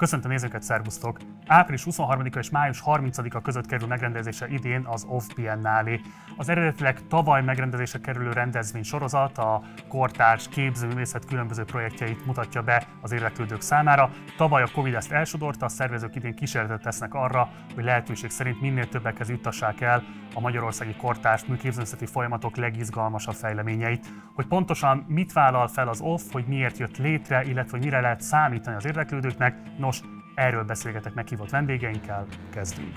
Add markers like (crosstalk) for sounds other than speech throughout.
Köszöntöm nézőket, szervusztok! Április 23-a és május 30-a között kerül megrendezése idén az Off Biennale. Az eredetileg tavaly megrendezése kerülő rendezvény sorozat a kortárs képzőművészet különböző projektjeit mutatja be az érdeklődők számára. Tavaly a Covid ezt elsodorta, a szervezők idén kísérletet tesznek arra, hogy lehetőség szerint minél többekhez juttassák el a magyarországi kortárs műképzőművészeti folyamatok legizgalmasabb fejleményeit. Hogy pontosan mit vállal fel az Off, hogy miért jött létre, illetve hogy mire lehet számítani az érdeklődőknek, no János, erről beszélgetek meghívott vendégeinkkel, kezdünk!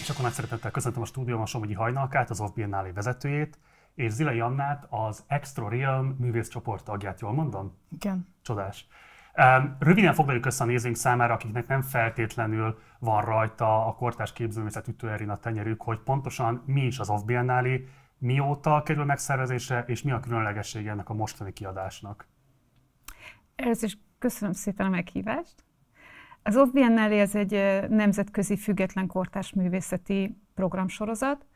És akkor nagy szeretettel köszöntöm a stúdióban Somogyi Hajnalkát, az Off Biennale vezetőjét, és Zilai Annát, az Extra Realm művészcsoport tagját, jól mondom? Igen. Csodás. Röviden foglaljuk össze a nézőink számára, akiknek nem feltétlenül van rajta a kortás képzőművészet ütőerén a tenyerük, hogy pontosan mi is az off mióta kerül megszervezésre, és mi a különlegessége ennek a mostani kiadásnak? Először is köszönöm szépen a meghívást. Az Off Biennale ez egy nemzetközi független kortárs művészeti programsorozat.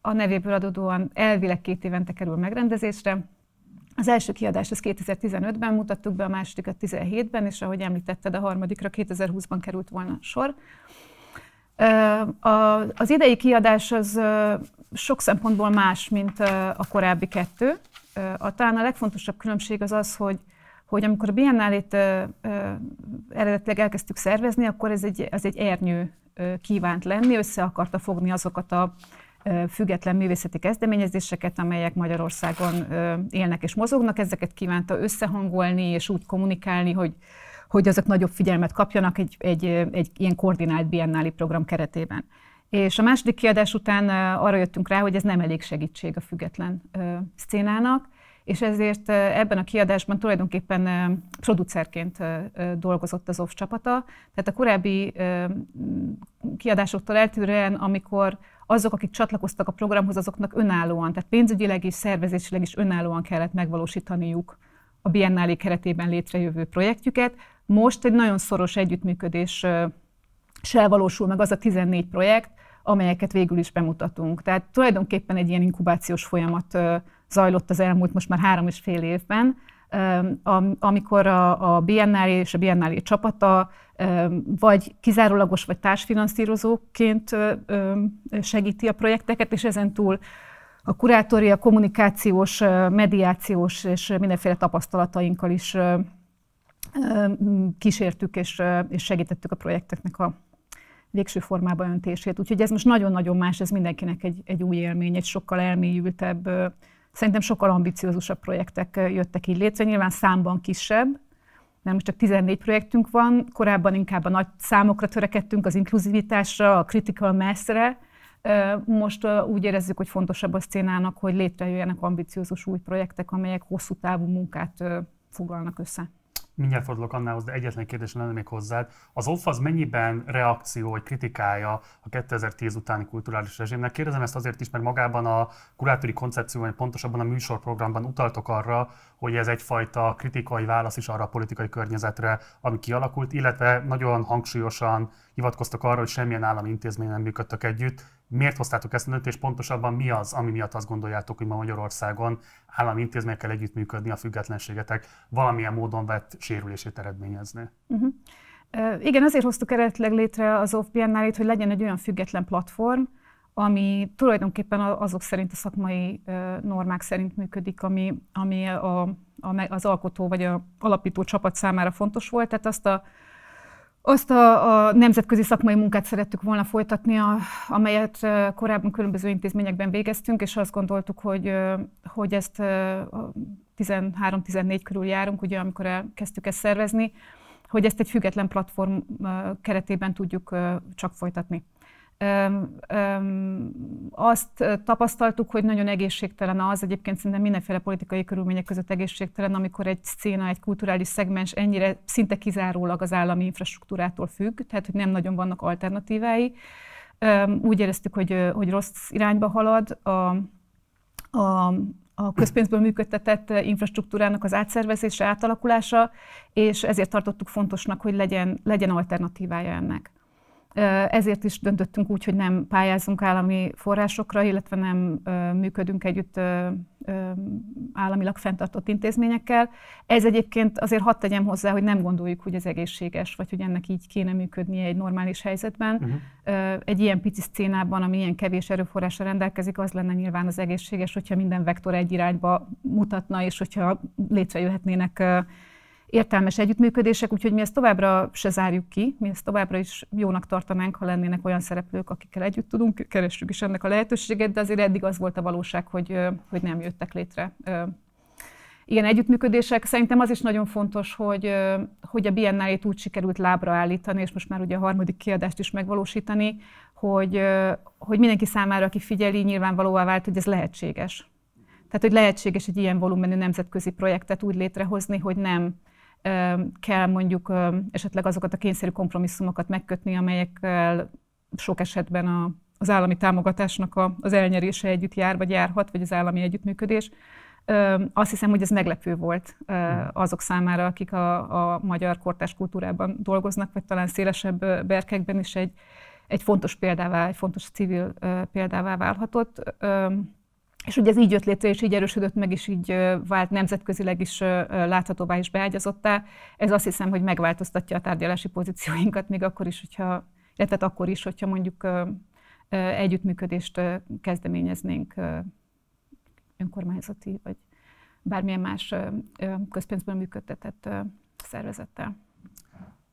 A nevéből adódóan elvileg két évente kerül megrendezésre. Az első kiadás az 2015-ben mutattuk be, a másodikat 17-ben, és ahogy említetted, a harmadikra 2020-ban került volna sor. Az idei kiadás az sok szempontból más, mint a korábbi kettő. A, talán a legfontosabb különbség az az, hogy, hogy amikor a biennálét eredetileg elkezdtük szervezni, akkor ez egy, az egy ernyő kívánt lenni, össze akarta fogni azokat a független művészeti kezdeményezéseket, amelyek Magyarországon élnek és mozognak. Ezeket kívánta összehangolni és úgy kommunikálni, hogy, hogy azok nagyobb figyelmet kapjanak egy, egy, egy ilyen koordinált biennáli program keretében. És a második kiadás után arra jöttünk rá, hogy ez nem elég segítség a független szcénának, és ezért ebben a kiadásban tulajdonképpen producerként dolgozott az OFF csapata. Tehát a korábbi kiadásoktól eltűrően, amikor azok, akik csatlakoztak a programhoz, azoknak önállóan, tehát pénzügyileg és szervezésileg is önállóan kellett megvalósítaniuk a Biennálé keretében létrejövő projektjüket. Most egy nagyon szoros együttműködés se valósul meg az a 14 projekt, amelyeket végül is bemutatunk. Tehát tulajdonképpen egy ilyen inkubációs folyamat zajlott az elmúlt most már három és fél évben, amikor a, a és a Biennálé csapata vagy kizárólagos, vagy társfinanszírozóként segíti a projekteket, és ezen túl a kurátori, a kommunikációs, mediációs és mindenféle tapasztalatainkkal is kísértük és segítettük a projekteknek a végső formába öntését. Úgyhogy ez most nagyon-nagyon más, ez mindenkinek egy, egy új élmény, egy sokkal elmélyültebb, szerintem sokkal ambiciózusabb projektek jöttek így létre. Nyilván számban kisebb, mert most csak 14 projektünk van, korábban inkább a nagy számokra törekedtünk, az inkluzivitásra, a critical mass-re, most úgy érezzük, hogy fontosabb a szcénának, hogy létrejöjjenek ambiciózus új projektek, amelyek hosszú távú munkát foglalnak össze mindjárt fordulok annához, de egyetlen kérdés lenne még hozzád. Az OFF az mennyiben reakció vagy kritikája a 2010 utáni kulturális rezsimnek? Kérdezem ezt azért is, mert magában a kurátori koncepcióban, pontosabban a műsorprogramban utaltok arra, hogy ez egyfajta kritikai válasz is arra a politikai környezetre, ami kialakult, illetve nagyon hangsúlyosan hivatkoztak arra, hogy semmilyen állami intézmény nem működtek együtt. Miért hoztátok ezt a és pontosabban mi az, ami miatt azt gondoljátok, hogy ma Magyarországon állami intézményekkel együttműködni a függetlenségetek valamilyen módon vett sérülését eredményezni. Uh-huh. Mhm. igen, azért hoztuk eredetileg létre az off biennálit, hogy legyen egy olyan független platform, ami tulajdonképpen azok szerint, a szakmai normák szerint működik, ami, ami a, a, az alkotó vagy a alapító csapat számára fontos volt. Tehát azt a azt a, a nemzetközi szakmai munkát szerettük volna folytatni, a, amelyet korábban különböző intézményekben végeztünk, és azt gondoltuk, hogy, hogy ezt 13-14 körül járunk, ugye, amikor elkezdtük ezt szervezni, hogy ezt egy független platform keretében tudjuk csak folytatni öm, öm, azt tapasztaltuk, hogy nagyon egészségtelen az, egyébként szinte mindenféle politikai körülmények között egészségtelen, amikor egy széna, egy kulturális szegmens ennyire szinte kizárólag az állami infrastruktúrától függ, tehát hogy nem nagyon vannak alternatívái. Öm, úgy éreztük, hogy, hogy rossz irányba halad a, a, a közpénzből működtetett infrastruktúrának az átszervezése, átalakulása, és ezért tartottuk fontosnak, hogy legyen, legyen alternatívája ennek. Ezért is döntöttünk úgy, hogy nem pályázunk állami forrásokra, illetve nem működünk együtt államilag fenntartott intézményekkel. Ez egyébként azért hadd tegyem hozzá, hogy nem gondoljuk, hogy ez egészséges, vagy hogy ennek így kéne működnie egy normális helyzetben. Uh-huh. Egy ilyen pici szcénában, ami ilyen kevés erőforrásra rendelkezik, az lenne nyilván az egészséges, hogyha minden vektor egy irányba mutatna, és hogyha létrejöhetnének értelmes együttműködések, úgyhogy mi ezt továbbra se zárjuk ki, mi ezt továbbra is jónak tartanánk, ha lennének olyan szereplők, akikkel együtt tudunk, keressük is ennek a lehetőséget, de azért eddig az volt a valóság, hogy, hogy nem jöttek létre ilyen együttműködések. Szerintem az is nagyon fontos, hogy, hogy a Biennálét úgy sikerült lábra állítani, és most már ugye a harmadik kiadást is megvalósítani, hogy, hogy mindenki számára, aki figyeli, nyilvánvalóvá vált, hogy ez lehetséges. Tehát, hogy lehetséges egy ilyen volumenű nemzetközi projektet úgy létrehozni, hogy nem kell mondjuk esetleg azokat a kényszerű kompromisszumokat megkötni, amelyekkel sok esetben a, az állami támogatásnak a, az elnyerése együtt jár, vagy járhat, vagy az állami együttműködés. Azt hiszem, hogy ez meglepő volt hm. azok számára, akik a, a magyar kortás kultúrában dolgoznak, vagy talán szélesebb berkekben is egy, egy fontos példává, egy fontos civil példává válhatott. És ugye ez így jött létre, és így erősödött meg, és így vált nemzetközileg is láthatóvá és beágyazottá. Ez azt hiszem, hogy megváltoztatja a tárgyalási pozícióinkat, még akkor is, hogyha, illetve hát akkor is, hogyha mondjuk együttműködést kezdeményeznénk önkormányzati vagy bármilyen más közpénzből működtetett szervezettel.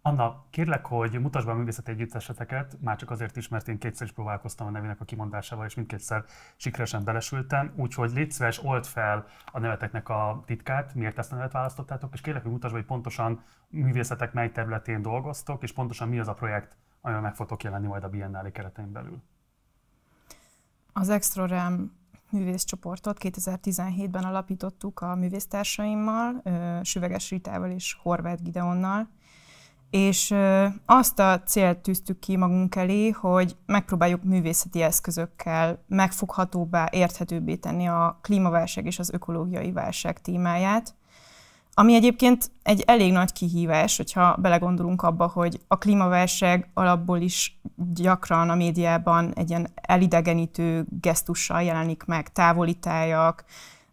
Anna, kérlek, hogy mutasd be a művészeti együtteseteket, már csak azért is, mert én kétszer is próbálkoztam a nevének a kimondásával, és mindkétszer sikeresen belesültem, úgyhogy légy szíves, old fel a neveteknek a titkát, miért ezt a nevet választottátok, és kérlek, hogy mutasd be, hogy pontosan művészetek mely területén dolgoztok, és pontosan mi az a projekt, amivel meg fogtok jelenni majd a Biennale keretein belül. Az Extrorem művészcsoportot 2017-ben alapítottuk a művésztársaimmal, Süveges Ritával és Horváth Gideonnal, és azt a célt tűztük ki magunk elé, hogy megpróbáljuk művészeti eszközökkel megfoghatóbbá, érthetőbbé tenni a klímaválság és az ökológiai válság témáját, ami egyébként egy elég nagy kihívás, hogyha belegondolunk abba, hogy a klímaválság alapból is gyakran a médiában egy ilyen elidegenítő gesztussal jelenik meg, távolítájak,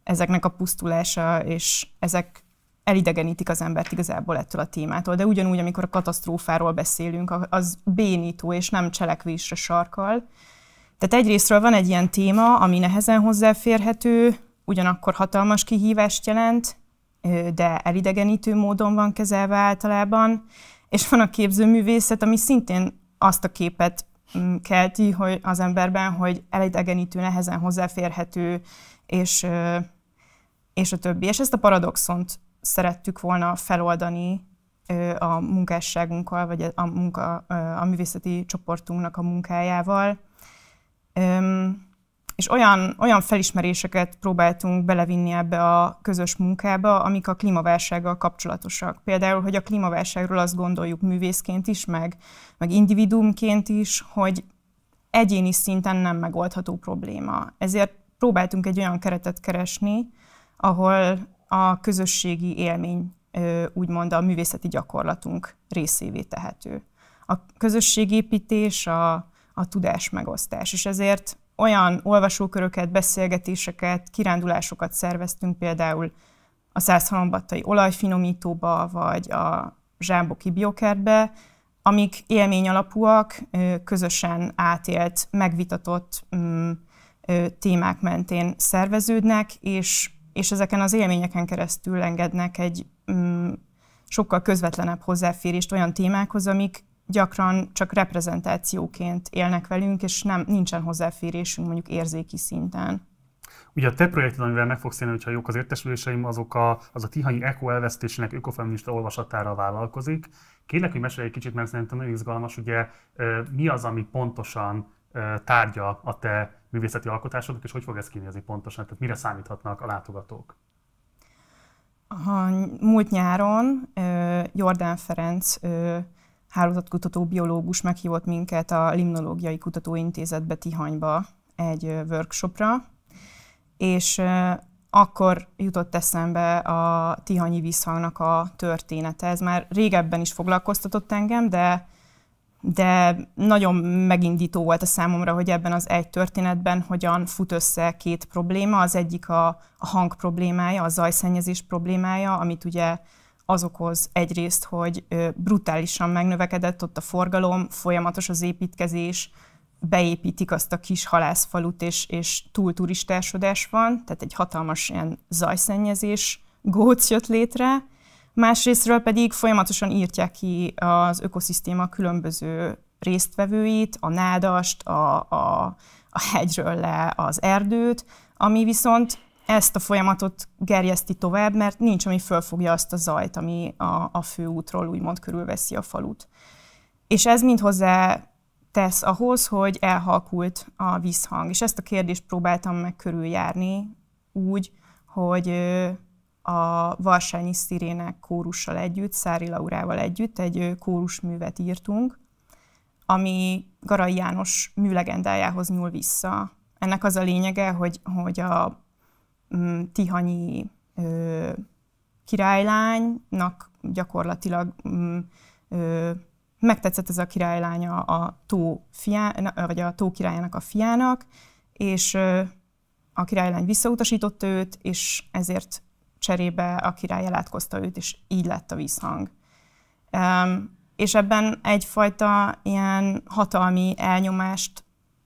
ezeknek a pusztulása, és ezek elidegenítik az embert igazából ettől a témától. De ugyanúgy, amikor a katasztrófáról beszélünk, az bénító és nem cselekvésre sarkal. Tehát egyrésztről van egy ilyen téma, ami nehezen hozzáférhető, ugyanakkor hatalmas kihívást jelent, de elidegenítő módon van kezelve általában, és van a képzőművészet, ami szintén azt a képet mm, kelti hogy az emberben, hogy elidegenítő, nehezen hozzáférhető, és, és a többi. És ezt a paradoxont szerettük volna feloldani a munkásságunkkal, vagy a, munka, a művészeti csoportunknak a munkájával. És olyan, olyan felismeréseket próbáltunk belevinni ebbe a közös munkába, amik a klímaválsággal kapcsolatosak. Például, hogy a klímaválságról azt gondoljuk művészként is, meg, meg individuumként is, hogy egyéni szinten nem megoldható probléma. Ezért próbáltunk egy olyan keretet keresni, ahol a közösségi élmény, úgymond a művészeti gyakorlatunk részévé tehető. A közösségépítés, a, a tudás megosztás, és ezért olyan olvasóköröket, beszélgetéseket, kirándulásokat szerveztünk például a Százhalombattai olajfinomítóba, vagy a Zsámboki biokertbe, amik élmény alapúak, közösen átélt, megvitatott mm, témák mentén szerveződnek, és és ezeken az élményeken keresztül engednek egy mm, sokkal közvetlenebb hozzáférést olyan témákhoz, amik gyakran csak reprezentációként élnek velünk, és nem nincsen hozzáférésünk mondjuk érzéki szinten. Ugye a te projekted, amivel meg fogsz élni, hogyha jók az értesüléseim, azok a, az a tihanyi eko elvesztésének ökofeminista olvasatára vállalkozik. Kérlek, hogy mesélj egy kicsit, mert szerintem nagyon izgalmas, ugye mi az, ami pontosan tárgya a te művészeti alkotásodnak, és hogy fog ez kinézni pontosan? Tehát mire számíthatnak a látogatók? A múlt nyáron Jordán Ferenc hálózatkutató biológus meghívott minket a Limnológiai Kutatóintézetbe Tihanyba egy workshopra, és akkor jutott eszembe a Tihanyi Visszhangnak a története. Ez már régebben is foglalkoztatott engem, de de nagyon megindító volt a számomra, hogy ebben az egy történetben hogyan fut össze két probléma. Az egyik a, a hang problémája, a zajszennyezés problémája, amit ugye az okoz egyrészt, hogy brutálisan megnövekedett ott a forgalom, folyamatos az építkezés, beépítik azt a kis halászfalut, és, és turistásodás van, tehát egy hatalmas ilyen zajszennyezés góc jött létre, másrésztről pedig folyamatosan írtják ki az ökoszisztéma különböző résztvevőit, a nádast, a, a, a hegyről le az erdőt, ami viszont ezt a folyamatot gerjeszti tovább, mert nincs, ami fölfogja azt a zajt, ami a, a főútról úgymond körülveszi a falut. És ez mind hozzá tesz ahhoz, hogy elhalkult a vízhang. És ezt a kérdést próbáltam meg körüljárni úgy, hogy a Varsányi Szirének kórussal együtt, Szári Laurával együtt egy kórusművet írtunk, ami Garai János műlegendájához nyúl vissza. Ennek az a lényege, hogy, hogy a mm, tihanyi ö, királylánynak gyakorlatilag mm, ö, megtetszett ez a királylánya a tó, fiá, vagy a tó királyának a fiának, és ö, a királylány visszautasított őt, és ezért cserébe a király elátkozta őt, és így lett a vízhang. Um, és ebben egyfajta ilyen hatalmi elnyomást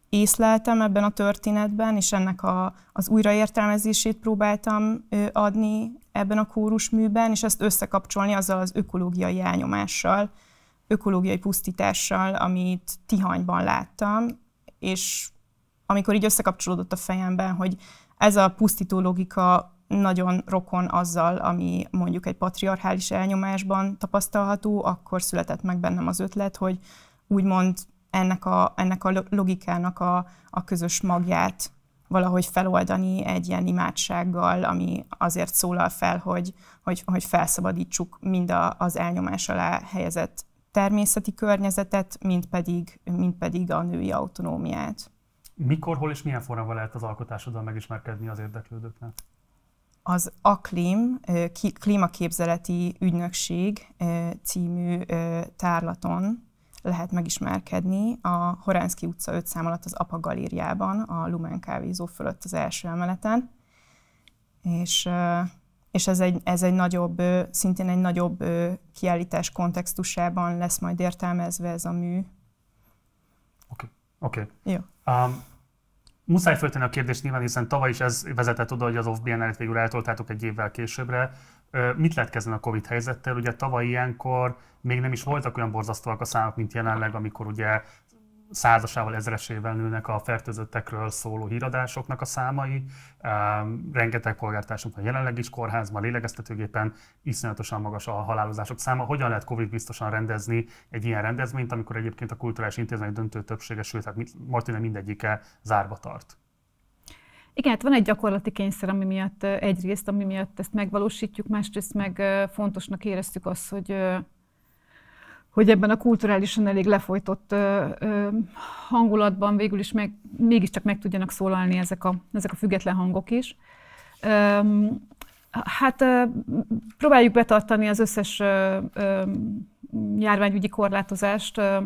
észleltem ebben a történetben, és ennek a, az újraértelmezését próbáltam adni ebben a kórusműben, és ezt összekapcsolni azzal az ökológiai elnyomással, ökológiai pusztítással, amit Tihanyban láttam, és amikor így összekapcsolódott a fejemben, hogy ez a pusztító logika nagyon rokon azzal, ami mondjuk egy patriarchális elnyomásban tapasztalható, akkor született meg bennem az ötlet, hogy úgymond ennek a, ennek a logikának a, a közös magját valahogy feloldani egy ilyen imádsággal, ami azért szólal fel, hogy, hogy, hogy felszabadítsuk mind a, az elnyomás alá helyezett természeti környezetet, mint pedig, mint pedig a női autonómiát. Mikor, hol és milyen formában lehet az alkotásoddal megismerkedni az érdeklődőknek? az AKLIM, Klímaképzeleti Ügynökség című tárlaton lehet megismerkedni a Horánszki utca 5 szám alatt az APA galériában, a Lumen kávézó fölött az első emeleten. És, és ez, egy, ez egy nagyobb, szintén egy nagyobb kiállítás kontextusában lesz majd értelmezve ez a mű. Oké, okay. oké. Okay. Jó. Um, Muszáj föltenni a kérdést nyilván, hiszen tavaly is ez vezetett oda, hogy az off bnl végül eltoltátok egy évvel későbbre. Mit lehet kezdeni a Covid helyzettel? Ugye tavaly ilyenkor még nem is voltak olyan borzasztóak a számok, mint jelenleg, amikor ugye százasával, ezresével nőnek a fertőzöttekről szóló híradásoknak a számai. Rengeteg polgártársunk van jelenleg is kórházban, lélegeztetőgépen, iszonyatosan magas a halálozások száma. Hogyan lehet Covid biztosan rendezni egy ilyen rendezvényt, amikor egyébként a kulturális intézmények döntő többsége, sőt, hát majdnem mindegyike zárba tart? Igen, hát van egy gyakorlati kényszer, ami miatt eh, egyrészt, ami miatt ezt megvalósítjuk, másrészt meg eh, fontosnak éreztük azt, hogy eh, hogy ebben a kulturálisan elég lefolytott ö, ö, hangulatban végül is meg, mégiscsak meg tudjanak szólalni ezek a, ezek a független hangok is. Ö, hát ö, próbáljuk betartani az összes ö, ö, járványügyi korlátozást ö,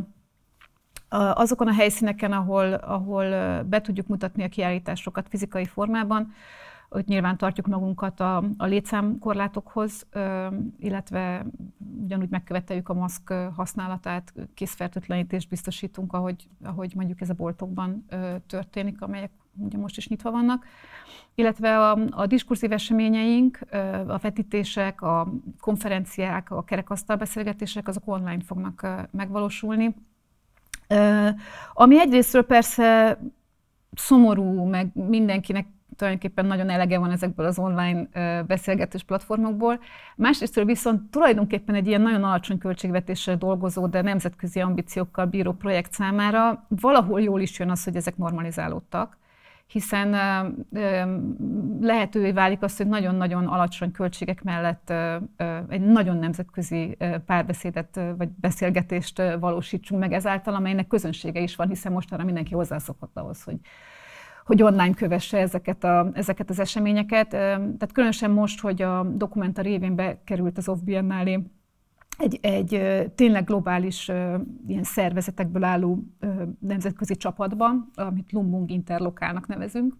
azokon a helyszíneken, ahol, ahol be tudjuk mutatni a kiállításokat fizikai formában hogy nyilván tartjuk magunkat a, a létszámkorlátokhoz, illetve ugyanúgy megköveteljük a maszk használatát, készfertőtlenítést biztosítunk, ahogy, ahogy mondjuk ez a boltokban történik, amelyek ugye most is nyitva vannak, illetve a, a diskurzív eseményeink, a vetítések, a konferenciák, a kerekasztalbeszélgetések, azok online fognak megvalósulni. Ami egyrésztről persze szomorú, meg mindenkinek tulajdonképpen nagyon elege van ezekből az online beszélgetős platformokból. Másrészt viszont tulajdonképpen egy ilyen nagyon alacsony költségvetéssel dolgozó, de nemzetközi ambíciókkal bíró projekt számára valahol jól is jön az, hogy ezek normalizálódtak hiszen lehetővé válik az, hogy nagyon-nagyon alacsony költségek mellett egy nagyon nemzetközi párbeszédet vagy beszélgetést valósítsunk meg ezáltal, amelynek közönsége is van, hiszen mostanra mindenki hozzászokott ahhoz, hogy hogy online kövesse ezeket, a, ezeket az eseményeket. Tehát különösen most, hogy a dokumenta révén bekerült az Off Biennale egy, egy tényleg globális ilyen szervezetekből álló nemzetközi csapatban, amit Lumbung Interlokálnak nevezünk,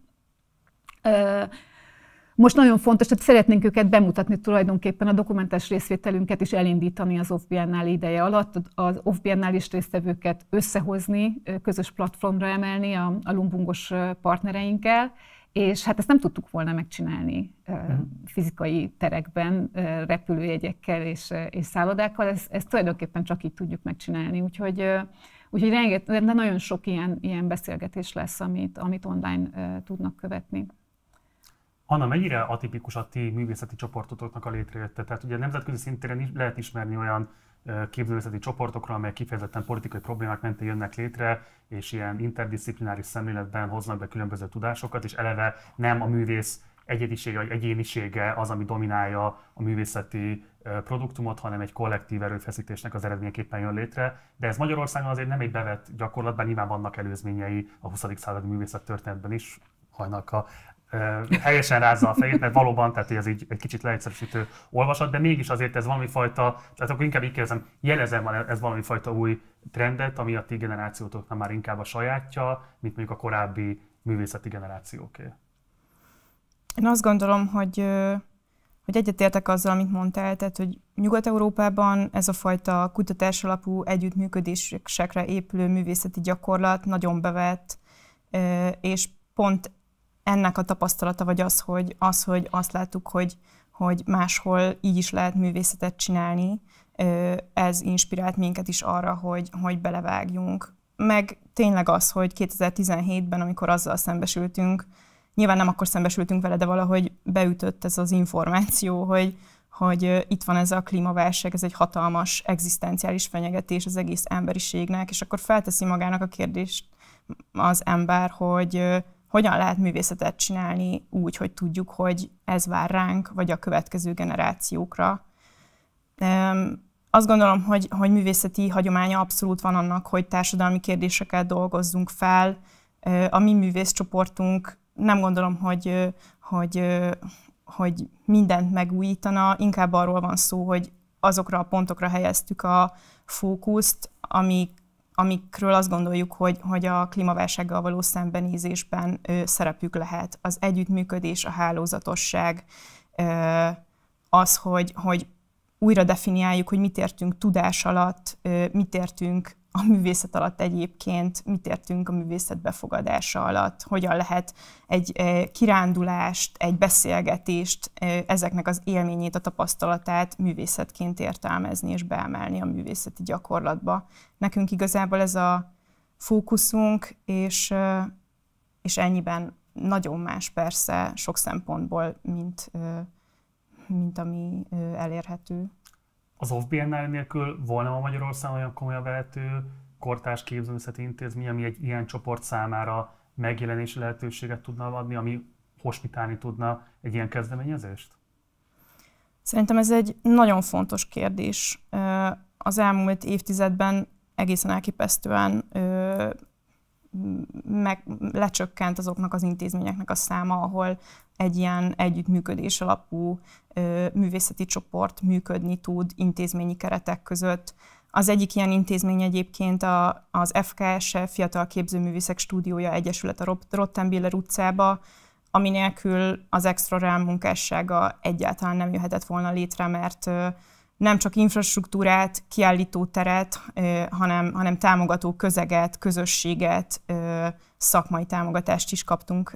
most nagyon fontos, tehát szeretnénk őket bemutatni tulajdonképpen a dokumentás részvételünket is elindítani az off ideje alatt, az off is résztvevőket összehozni, közös platformra emelni a, a lumbungos partnereinkkel, és hát ezt nem tudtuk volna megcsinálni mhm. fizikai terekben, repülőjegyekkel és, és szállodákkal, ezt, ezt tulajdonképpen csak így tudjuk megcsinálni, úgyhogy Úgyhogy renget, de nagyon sok ilyen, ilyen beszélgetés lesz, amit, amit online uh, tudnak követni. Anna, mennyire atipikus a ti művészeti csoportotoknak a létrejötte? Tehát ugye nemzetközi szinten is lehet ismerni olyan képzőművészeti csoportokra, amelyek kifejezetten politikai problémák mentén jönnek létre, és ilyen interdisziplináris szemléletben hoznak be különböző tudásokat, és eleve nem a művész egyedisége vagy egyénisége az, ami dominálja a művészeti produktumot, hanem egy kollektív erőfeszítésnek az eredményeképpen jön létre. De ez Magyarországon azért nem egy bevett gyakorlat, bár nyilván vannak előzményei a 20. századi művészet történetben is, hajnak a helyesen rázza a fejét, mert valóban, tehát ez így egy kicsit leegyszerűsítő olvasat, de mégis azért ez valami fajta, tehát akkor inkább így kérdezem, jelezem ez valami fajta új trendet, ami a ti generációtoknak már inkább a sajátja, mint mondjuk a korábbi művészeti generációké? Én azt gondolom, hogy, hogy egyetértek azzal, amit mondtál, tehát hogy Nyugat-Európában ez a fajta kutatás alapú együttműködésekre épülő művészeti gyakorlat nagyon bevett, és pont ennek a tapasztalata, vagy az, hogy, az, hogy azt láttuk, hogy, hogy máshol így is lehet művészetet csinálni, ez inspirált minket is arra, hogy, hogy belevágjunk. Meg tényleg az, hogy 2017-ben, amikor azzal szembesültünk, nyilván nem akkor szembesültünk vele, de valahogy beütött ez az információ, hogy, hogy itt van ez a klímaválság, ez egy hatalmas, egzisztenciális fenyegetés az egész emberiségnek, és akkor felteszi magának a kérdést az ember, hogy hogyan lehet művészetet csinálni úgy, hogy tudjuk, hogy ez vár ránk, vagy a következő generációkra. Azt gondolom, hogy, hogy művészeti hagyománya abszolút van annak, hogy társadalmi kérdéseket dolgozzunk fel. A mi művészcsoportunk nem gondolom, hogy, hogy, hogy mindent megújítana, inkább arról van szó, hogy azokra a pontokra helyeztük a fókuszt, amik amikről azt gondoljuk, hogy, hogy a klímaválsággal való szembenézésben ö, szerepük lehet. Az együttműködés, a hálózatosság, ö, az, hogy, hogy újra definiáljuk, hogy mit értünk tudás alatt, mit értünk a művészet alatt egyébként mit értünk a művészet befogadása alatt, hogyan lehet egy kirándulást, egy beszélgetést, ezeknek az élményét, a tapasztalatát művészetként értelmezni és beemelni a művészeti gyakorlatba. Nekünk igazából ez a fókuszunk, és, és ennyiben nagyon más persze sok szempontból, mint, mint ami elérhető az off nál nélkül volna a Magyarországon olyan komolyan vehető kortárs képzőművészeti intézmény, ami egy ilyen csoport számára megjelenési lehetőséget tudna adni, ami hospitálni tudna egy ilyen kezdeményezést? Szerintem ez egy nagyon fontos kérdés. Az elmúlt évtizedben egészen elképesztően meg lecsökkent azoknak az intézményeknek a száma, ahol egy ilyen együttműködés alapú ö, művészeti csoport működni tud intézményi keretek között. Az egyik ilyen intézmény egyébként a, az FKS e Fiatal Képzőművészek Stúdiója Egyesület a Rottenbiller utcába, ami nélkül az extra rám munkássága egyáltalán nem jöhetett volna létre, mert nem csak infrastruktúrát, kiállítóteret, hanem, hanem támogató közeget, közösséget, szakmai támogatást is kaptunk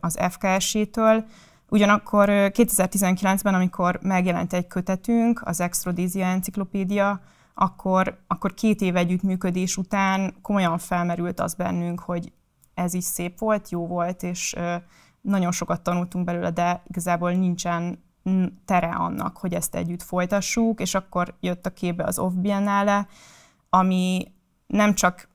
az FKS-től. Ugyanakkor 2019-ben, amikor megjelent egy kötetünk, az Extrodézia enciklopédia, akkor, akkor két év együttműködés után komolyan felmerült az bennünk, hogy ez is szép volt, jó volt, és nagyon sokat tanultunk belőle, de igazából nincsen tere annak, hogy ezt együtt folytassuk, és akkor jött a képbe az Off Biennale, ami nem csak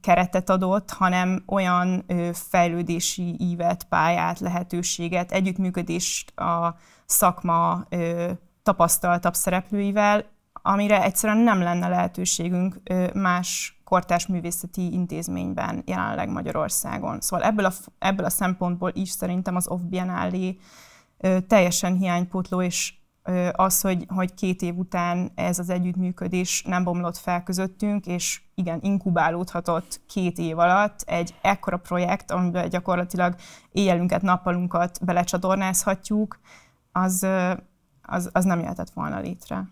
keretet adott, hanem olyan fejlődési ívet, pályát, lehetőséget, együttműködést a szakma tapasztaltabb szereplőivel, amire egyszerűen nem lenne lehetőségünk más kortárs művészeti intézményben jelenleg Magyarországon. Szóval ebből a, ebből a szempontból is szerintem az Off Biennale teljesen hiánypótló, és az, hogy, hogy két év után ez az együttműködés nem bomlott fel közöttünk, és igen, inkubálódhatott két év alatt egy ekkora projekt, amiben gyakorlatilag éjjelünket, nappalunkat belecsadornázhatjuk, az, az, az nem jöhetett volna létre.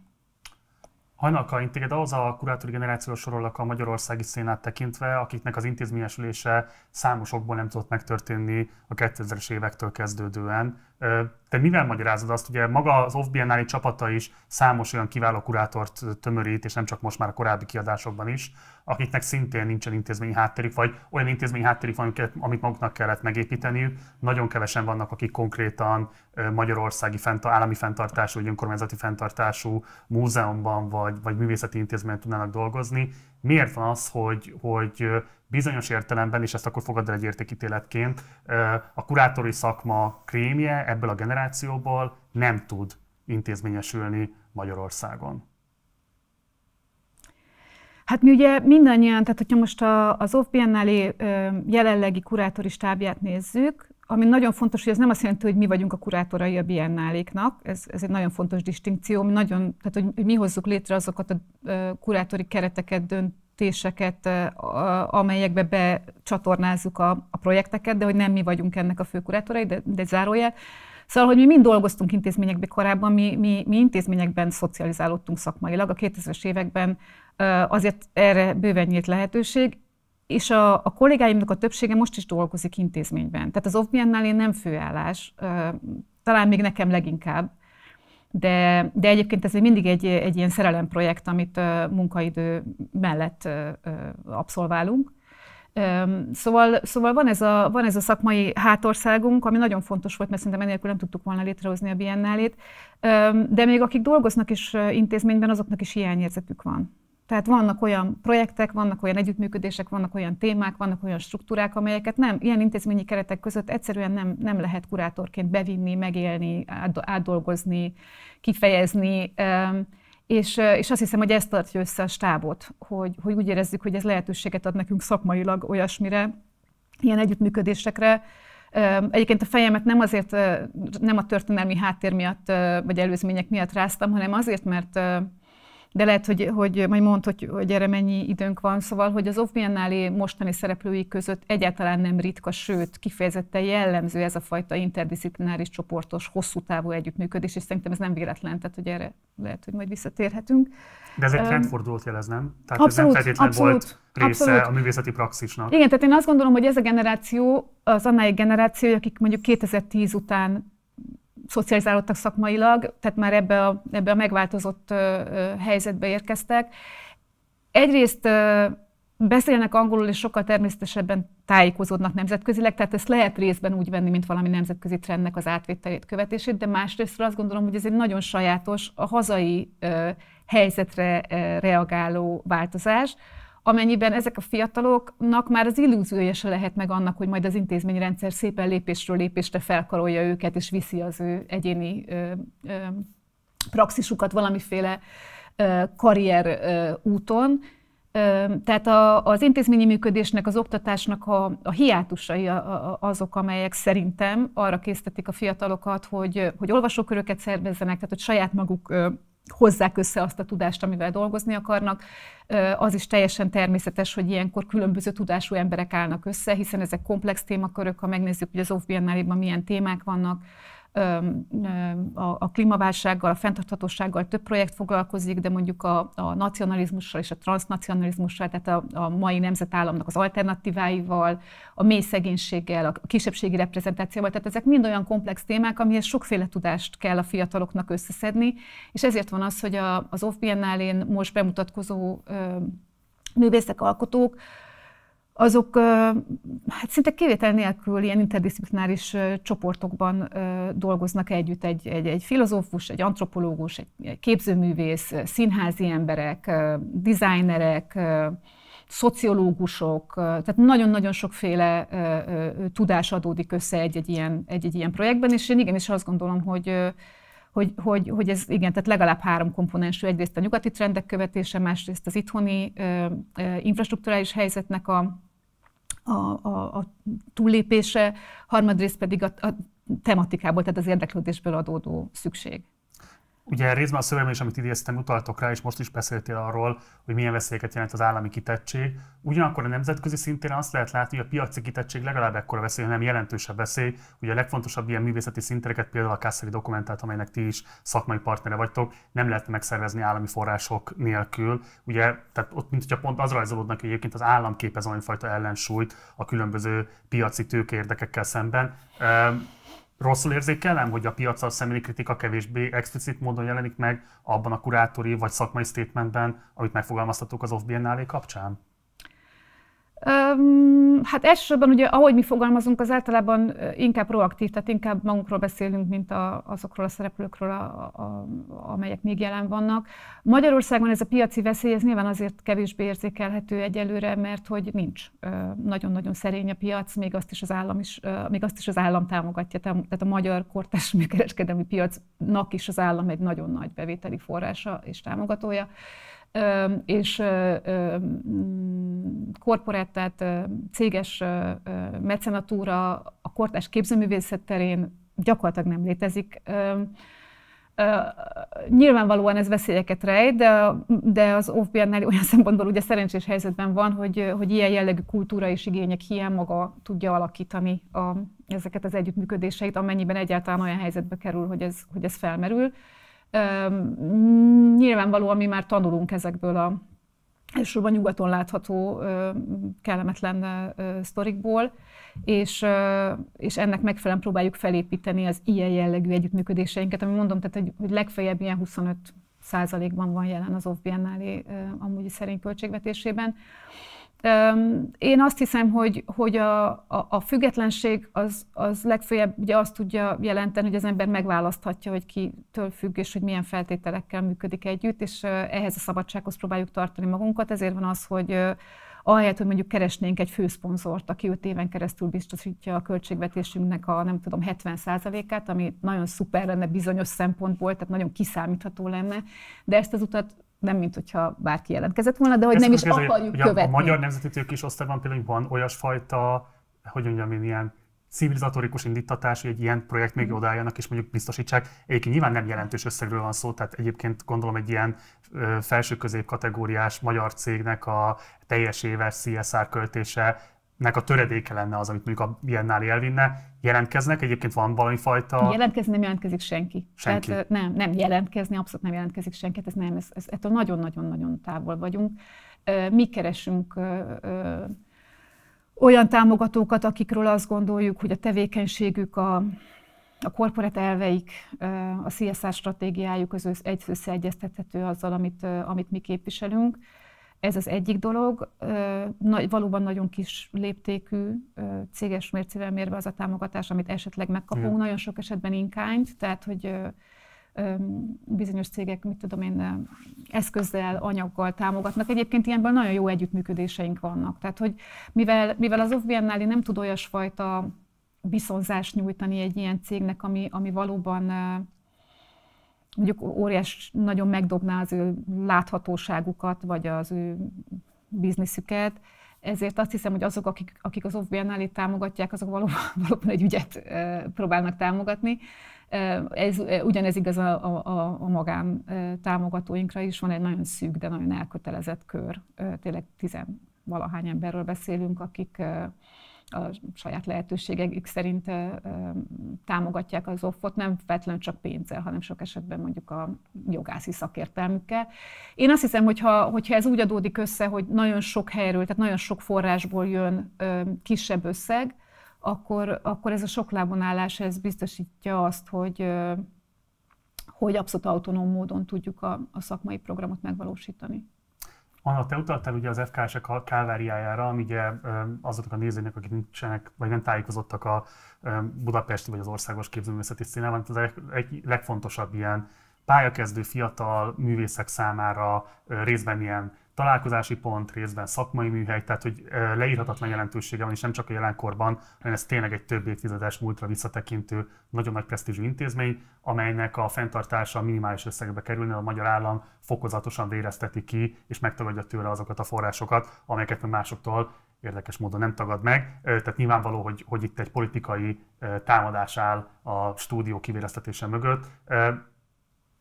Hajnalka, én téged ahhoz a kurátori generációs sorolok a magyarországi szénát tekintve, akiknek az intézményesülése számos nem tudott megtörténni a 2000-es évektől kezdődően. Te mivel magyarázod azt, ugye maga az off csapata is számos olyan kiváló kurátort tömörít, és nem csak most már a korábbi kiadásokban is, akiknek szintén nincsen intézményi hátterük, vagy olyan intézményi hátterük van, amit maguknak kellett megépíteniük. Nagyon kevesen vannak, akik konkrétan magyarországi fent, állami fenntartású, vagy önkormányzati fenntartású múzeumban, vagy, vagy művészeti intézményen tudnának dolgozni miért van az, hogy, hogy bizonyos értelemben, és ezt akkor fogad el egy értékítéletként, a kurátori szakma krémje ebből a generációból nem tud intézményesülni Magyarországon? Hát mi ugye mindannyian, tehát hogyha most a, az OFBN-nál jelenlegi kurátori stábját nézzük, ami nagyon fontos, hogy ez nem azt jelenti, hogy mi vagyunk a kurátorai a biennáléknak, ez, ez egy nagyon fontos distinkció, mi nagyon, tehát hogy, hogy mi hozzuk létre azokat a kurátori kereteket, döntéseket, amelyekbe becsatornázzuk a, a projekteket, de hogy nem mi vagyunk ennek a kurátorai, de, de zárójel. Szóval, hogy mi mind dolgoztunk intézményekben korábban, mi, mi, mi intézményekben szocializálódtunk szakmailag. A 2000-es években azért erre bőven nyílt lehetőség, és a, a kollégáimnak a többsége most is dolgozik intézményben. Tehát az ovn nál én nem főállás, talán még nekem leginkább, de, de egyébként ez még mindig egy, egy ilyen szerelemprojekt, amit munkaidő mellett abszolválunk. szóval, szóval van, ez a, van ez a szakmai hátországunk, ami nagyon fontos volt, mert szerintem enélkül nem tudtuk volna létrehozni a biennálét, de még akik dolgoznak is intézményben, azoknak is hiányérzetük van. Tehát vannak olyan projektek, vannak olyan együttműködések, vannak olyan témák, vannak olyan struktúrák, amelyeket nem, ilyen intézményi keretek között egyszerűen nem, nem lehet kurátorként bevinni, megélni, átdolgozni, kifejezni. És, és azt hiszem, hogy ez tartja össze a stábot, hogy, hogy úgy érezzük, hogy ez lehetőséget ad nekünk szakmailag olyasmire, ilyen együttműködésekre, Egyébként a fejemet nem azért, nem a történelmi háttér miatt, vagy előzmények miatt ráztam, hanem azért, mert de lehet, hogy, hogy majd mondt, hogy, hogy erre mennyi időnk van, szóval, hogy az Off mostani szereplői között egyáltalán nem ritka, sőt, kifejezetten jellemző ez a fajta interdisziplináris csoportos, hosszú távú együttműködés, és szerintem ez nem véletlen, tehát hogy erre lehet, hogy majd visszatérhetünk. De ez egy rendfordulót jelez, nem? Tehát abszolút, ez nem feltétlenül abszolút, volt része abszolút. a művészeti praxisnak. Igen, tehát én azt gondolom, hogy ez a generáció az annál egy generáció, akik mondjuk 2010 után szocializálódtak szakmailag, tehát már ebbe a, ebbe a megváltozott helyzetbe érkeztek. Egyrészt beszélnek angolul, és sokkal természetesebben tájékozódnak nemzetközileg, tehát ezt lehet részben úgy venni, mint valami nemzetközi trendnek az átvételét, követését, de másrészt azt gondolom, hogy ez egy nagyon sajátos, a hazai helyzetre reagáló változás amennyiben ezek a fiataloknak már az illúziója se lehet meg annak, hogy majd az intézményrendszer szépen lépésről lépésre felkarolja őket, és viszi az ő egyéni ö, ö, praxisukat valamiféle ö, karrier ö, úton. Ö, tehát a, az intézményi működésnek, az oktatásnak a, a hiátusai a, a, azok, amelyek szerintem arra késztetik a fiatalokat, hogy, hogy olvasóköröket szervezzenek, tehát hogy saját maguk ö, hozzák össze azt a tudást, amivel dolgozni akarnak. Az is teljesen természetes, hogy ilyenkor különböző tudású emberek állnak össze, hiszen ezek komplex témakörök, ha megnézzük, hogy az off milyen témák vannak, a, klímaválsággal, a fenntarthatósággal több projekt foglalkozik, de mondjuk a, a nacionalizmussal és a transnacionalizmussal, tehát a, a mai nemzetállamnak az alternatíváival, a mély szegénységgel, a kisebbségi reprezentációval, tehát ezek mind olyan komplex témák, amihez sokféle tudást kell a fiataloknak összeszedni, és ezért van az, hogy a, az off most bemutatkozó ö, művészek, alkotók, azok hát szinte kivétel nélkül ilyen interdisziplináris csoportokban dolgoznak együtt egy, egy, egy filozófus, egy antropológus, egy képzőművész, színházi emberek, designerek, szociológusok, tehát nagyon-nagyon sokféle tudás adódik össze egy-egy ilyen, egy-egy ilyen projektben, és én igenis azt gondolom, hogy hogy, hogy, hogy ez igen, tehát legalább három komponensű, egyrészt a nyugati trendek követése, másrészt az itthoni ö, ö, infrastruktúrális helyzetnek a, a, a, a túllépése, harmadrészt pedig a, a tematikából, tehát az érdeklődésből adódó szükség. Ugye részben a szövegben is, amit idéztem, utaltok rá, és most is beszéltél arról, hogy milyen veszélyeket jelent az állami kitettség. Ugyanakkor a nemzetközi szinten azt lehet látni, hogy a piaci kitettség legalább ekkora veszély, hanem jelentősebb veszély. Ugye a legfontosabb ilyen művészeti szintereket, például a Kászeri dokumentát, amelynek ti is szakmai partnere vagytok, nem lehet megszervezni állami források nélkül. Ugye, tehát ott, mint hogyha pont az rajzolódnak, hogy egyébként az állam képez olyan fajta ellensúlyt a különböző piaci tőkérdekekkel szemben. Ehm, rosszul érzékelem, hogy a piacsal szembeni kritika kevésbé explicit módon jelenik meg abban a kurátori vagy szakmai statementben, amit megfogalmaztatok az off kapcsán? Hát elsősorban ugye, ahogy mi fogalmazunk, az általában inkább proaktív, tehát inkább magunkról beszélünk, mint a, azokról a szereplőkről, a, a, amelyek még jelen vannak. Magyarországon ez a piaci veszély, ez nyilván azért kevésbé érzékelhető egyelőre, mert hogy nincs nagyon-nagyon szerény a piac, még azt is az állam, is, még azt is az állam támogatja, tehát a magyar kortás (laughs) kereskedelmi piacnak is az állam egy nagyon nagy bevételi forrása és támogatója és mm, korporát, tehát céges mecenatúra a kortás képzőművészet terén gyakorlatilag nem létezik. nyilvánvalóan ez veszélyeket rejt, de, de az OFBN-nál olyan (laughs) szempontból ugye szerencsés helyzetben van, hogy, hogy ilyen jellegű kultúra és igények hiány maga tudja alakítani a, ezeket az együttműködéseit, amennyiben egyáltalán olyan helyzetbe kerül, hogy ez, hogy ez felmerül nyilvánvaló, mi már tanulunk ezekből a elsősorban nyugaton látható kellemetlen sztorikból, és, és ennek megfelelően próbáljuk felépíteni az ilyen jellegű együttműködéseinket, ami mondom, tehát egy, hogy legfeljebb ilyen 25 százalékban van jelen az OFBN-nál amúgyi szerény költségvetésében. Én azt hiszem, hogy, hogy a, a, a függetlenség az, az legfőjebb ugye azt tudja jelenteni, hogy az ember megválaszthatja, hogy kitől függ és hogy milyen feltételekkel működik együtt, és ehhez a szabadsághoz próbáljuk tartani magunkat. Ezért van az, hogy ahelyett, hogy mondjuk keresnénk egy főszponzort, aki 5 éven keresztül biztosítja a költségvetésünknek a nem tudom 70%-át, ami nagyon szuper lenne bizonyos szempontból, tehát nagyon kiszámítható lenne, de ezt az utat nem mint hogyha bárki jelentkezett volna, de hogy Ezt nem is kérdező, akarjuk ugye, követni. A magyar nemzeti tőkés osztályban például van olyasfajta, hogy mondjam én, ilyen civilizatorikus indítatás, hogy egy ilyen projekt még mhm. odálljanak és mondjuk biztosítsák. Egyébként nyilván nem jelentős összegről van szó, tehát egyébként gondolom egy ilyen felső-közép kategóriás magyar cégnek a teljes éves CSR költése nek a töredéke lenne az, amit mondjuk a Biennál elvinne. Jelentkeznek? Egyébként van valami fajta... Jelentkezni nem jelentkezik senki. senki. Tehát, nem, nem jelentkezni, abszolút nem jelentkezik senki. Hát ez nem, ez, ez, ettől nagyon-nagyon-nagyon távol vagyunk. Mi keresünk olyan támogatókat, akikről azt gondoljuk, hogy a tevékenységük, a, a korporát elveik, a CSR stratégiájuk az összeegyeztethető azzal, amit, amit mi képviselünk. Ez az egyik dolog, valóban nagyon kis léptékű céges mércével mérve az a támogatás, amit esetleg megkapunk, Igen. Mhm. nagyon sok esetben inkányt, tehát hogy bizonyos cégek, mit tudom én, eszközzel, anyaggal támogatnak. Egyébként ilyenben nagyon jó együttműködéseink vannak. Tehát, hogy mivel, mivel az OVM-nál nem tud olyasfajta viszonzást nyújtani egy ilyen cégnek, ami, ami valóban mondjuk óriás nagyon megdobná az ő láthatóságukat, vagy az ő bizniszüket, ezért azt hiszem, hogy azok, akik, akik az itt támogatják, azok valóban, (laughs) valóban egy ügyet e, próbálnak támogatni. ez, ugyanez igaz a, a, a magán támogatóinkra is, van egy nagyon szűk, de nagyon elkötelezett kör. tényleg tizen valahány emberről beszélünk, akik a saját lehetőségek szerint támogatják az offot, nem feltétlenül csak pénzzel, hanem sok esetben mondjuk a jogászi szakértelmükkel. Én azt hiszem, hogyha, hogyha ez úgy adódik össze, hogy nagyon sok helyről, tehát nagyon sok forrásból jön kisebb összeg, akkor, akkor ez a sok lábon állás, ez biztosítja azt, hogy, hogy abszolút autonóm módon tudjuk a, a szakmai programot megvalósítani. Anna, te utaltál ugye az fks sek a káváriájára, ami ugye azoknak a nézőknek, akik nincsenek, vagy nem tájékozottak a budapesti vagy az országos képzőművészeti színában, az e, egy legfontosabb ilyen pályakezdő fiatal művészek számára részben ilyen találkozási pont, részben szakmai műhely, tehát hogy leírhatatlan jelentősége van, és nem csak a jelenkorban, hanem ez tényleg egy több évtizedes múltra visszatekintő, nagyon nagy presztízsű intézmény, amelynek a fenntartása minimális összegbe kerülne, a magyar állam fokozatosan vérezteti ki, és megtagadja tőle azokat a forrásokat, amelyeket másoktól érdekes módon nem tagad meg. Tehát nyilvánvaló, hogy, hogy itt egy politikai támadás áll a stúdió kivéreztetése mögött.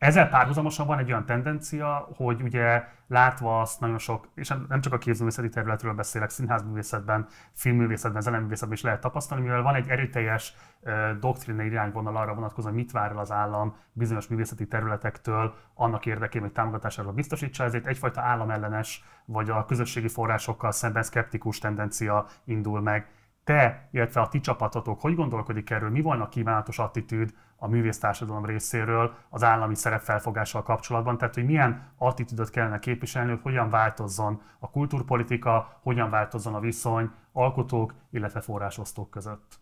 Ezzel párhuzamosan van egy olyan tendencia, hogy ugye látva azt nagyon sok, és nem csak a képzőművészeti területről beszélek, színházművészetben, filmművészetben, zeneművészetben is lehet tapasztalni, mivel van egy erőteljes doktrinai irányvonal arra vonatkozóan, mit vár el az állam bizonyos művészeti területektől annak érdekében, hogy támogatásáról biztosítsa, ezért egyfajta államellenes vagy a közösségi forrásokkal szemben szkeptikus tendencia indul meg te, illetve a ti csapatotok hogy gondolkodik erről, mi volna a kívánatos attitűd a művésztársadalom részéről az állami szerepfelfogással kapcsolatban, tehát hogy milyen attitűdöt kellene képviselni, hogy hogyan változzon a kulturpolitika, hogyan változzon a viszony alkotók, illetve forrásosztók között.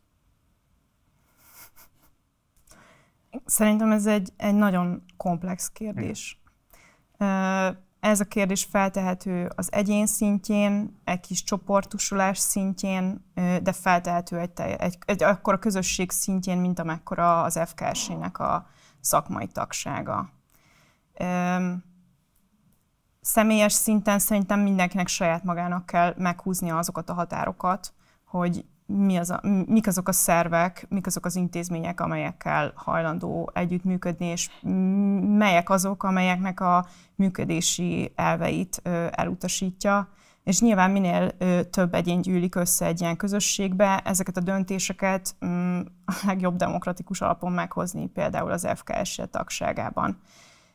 Szerintem ez egy, egy nagyon komplex kérdés. Igen. Ez a kérdés feltehető az egyén szintjén, egy kis csoportosulás szintjén, de feltehető egy, egy, egy akkor a közösség szintjén, mint amekkora az fks ének a szakmai tagsága. Öm, személyes szinten szerintem mindenkinek saját magának kell meghúznia azokat a határokat, hogy mi az a, mik azok a szervek, mik azok az intézmények, amelyekkel hajlandó együttműködni, és melyek azok, amelyeknek a működési elveit elutasítja. És nyilván minél több egyén gyűlik össze egy ilyen közösségbe, ezeket a döntéseket mm, a legjobb demokratikus alapon meghozni, például az FKS tagságában.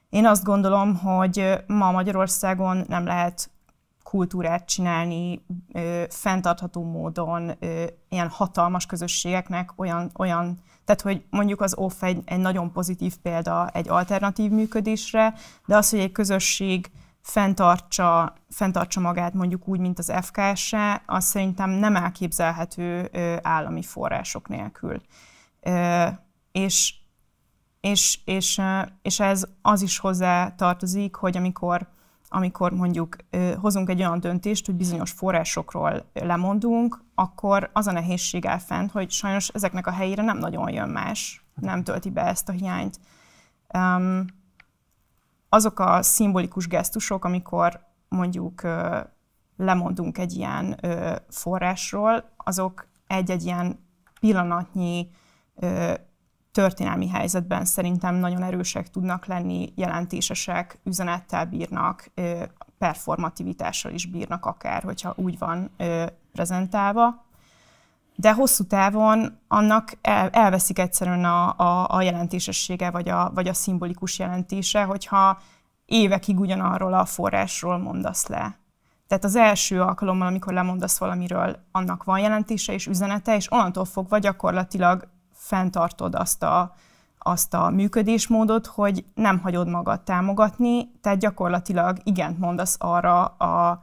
Én azt gondolom, hogy ma Magyarországon nem lehet kultúrát csinálni ö, fenntartható módon ö, ilyen hatalmas közösségeknek olyan, olyan tehát hogy mondjuk az off egy, egy nagyon pozitív példa egy alternatív működésre, de az, hogy egy közösség fenntartsa, fenntartsa magát mondjuk úgy, mint az fks az szerintem nem elképzelhető ö, állami források nélkül. Ö, és, és, és, és ez az is hozzá tartozik, hogy amikor amikor mondjuk hozunk egy olyan döntést, hogy bizonyos forrásokról lemondunk, akkor az a nehézség el fent, hogy sajnos ezeknek a helyére nem nagyon jön más, nem tölti be ezt a hiányt. Um, azok a szimbolikus gesztusok, amikor mondjuk ö, lemondunk egy ilyen ö, forrásról, azok egy-egy ilyen pillanatnyi ö, történelmi helyzetben szerintem nagyon erősek tudnak lenni, jelentésesek, üzenettel bírnak, performativitással is bírnak akár, hogyha úgy van prezentálva. De hosszú távon annak el, elveszik egyszerűen a, a, a jelentésessége, vagy a, vagy a szimbolikus jelentése, hogyha évekig ugyanarról a forrásról mondasz le. Tehát az első alkalommal, amikor lemondasz valamiről, annak van jelentése és üzenete, és onnantól fogva gyakorlatilag fenntartod azt a, azt a működésmódot, hogy nem hagyod magad támogatni, tehát gyakorlatilag igent mondasz arra a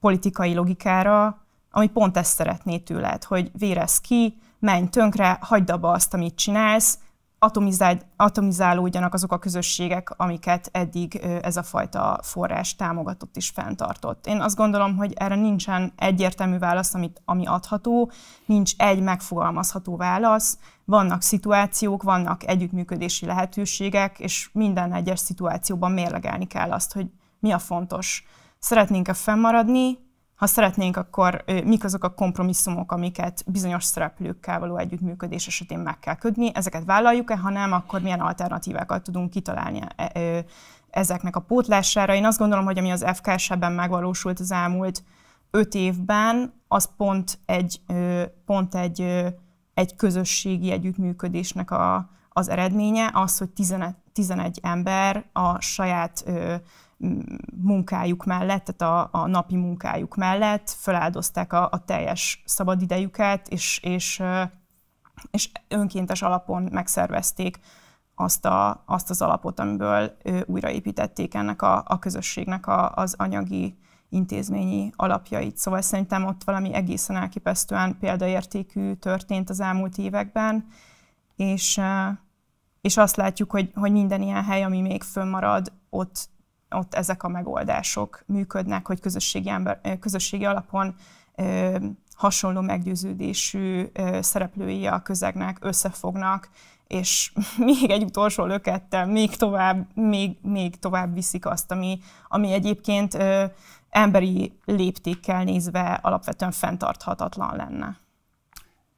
politikai logikára, ami pont ezt szeretné tőled, hogy vérez ki, menj tönkre, hagyd abba azt, amit csinálsz, atomizál, atomizálódjanak azok a közösségek, amiket eddig ez a fajta forrás támogatott és fenntartott. Én azt gondolom, hogy erre nincsen egyértelmű válasz, amit, ami adható, nincs egy megfogalmazható válasz, vannak szituációk, vannak együttműködési lehetőségek, és minden egyes szituációban mérlegelni kell azt, hogy mi a fontos. Szeretnénk-e fennmaradni, ha szeretnénk, akkor mik azok a kompromisszumok, amiket bizonyos szereplőkkel való együttműködés esetén meg kell ködni, ezeket vállaljuk-e, ha nem, akkor milyen alternatívákat tudunk kitalálni e, ezeknek a pótlására. Én azt gondolom, hogy ami az FKS-ben megvalósult az elmúlt öt évben, az pont egy, pont egy, egy közösségi együttműködésnek a, az eredménye az, hogy 11, ember a saját munkájuk mellett, tehát a, a napi munkájuk mellett feláldozták a, a teljes szabadidejüket, és, és, és önkéntes alapon megszervezték azt, a, azt az alapot, amiből újraépítették ennek a, a közösségnek a, az anyagi intézményi alapjait. Szóval szerintem ott valami egészen elképesztően példaértékű történt az elmúlt években, és és azt látjuk, hogy, hogy minden ilyen hely, ami még fönnmarad, ott, ott ezek a megoldások működnek, hogy közösségi, ember, közösségi alapon ö, hasonló meggyőződésű ö, szereplői a közegnek összefognak, és (laughs) még egy utolsó lökettel még tovább, még, még tovább viszik azt, ami, ami egyébként ö, emberi léptékkel nézve alapvetően fenntarthatatlan lenne.